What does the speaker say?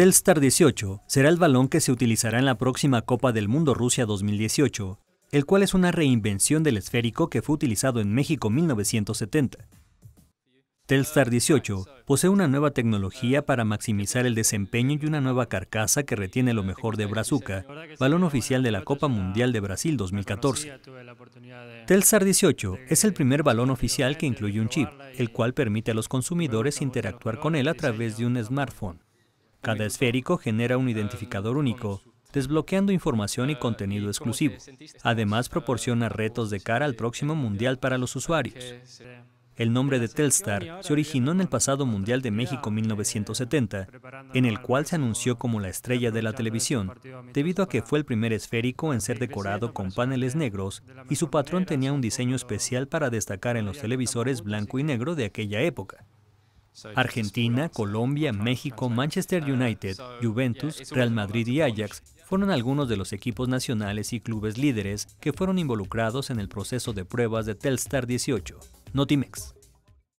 Telstar 18 será el balón que se utilizará en la próxima Copa del Mundo Rusia 2018, el cual es una reinvención del esférico que fue utilizado en México 1970. Telstar 18 posee una nueva tecnología para maximizar el desempeño y una nueva carcasa que retiene lo mejor de Brazuca, balón oficial de la Copa Mundial de Brasil 2014. Telstar 18 es el primer balón oficial que incluye un chip, el cual permite a los consumidores interactuar con él a través de un smartphone. Cada esférico genera un identificador único, desbloqueando información y contenido exclusivo. Además, proporciona retos de cara al próximo Mundial para los usuarios. El nombre de Telstar se originó en el pasado Mundial de México 1970, en el cual se anunció como la estrella de la televisión, debido a que fue el primer esférico en ser decorado con paneles negros y su patrón tenía un diseño especial para destacar en los televisores blanco y negro de aquella época. Argentina, Colombia, México, Manchester ah, United, Juventus, Real Madrid y Ajax fueron algunos de los equipos nacionales y clubes líderes que fueron involucrados en el proceso de pruebas de Telstar 18. Notimex.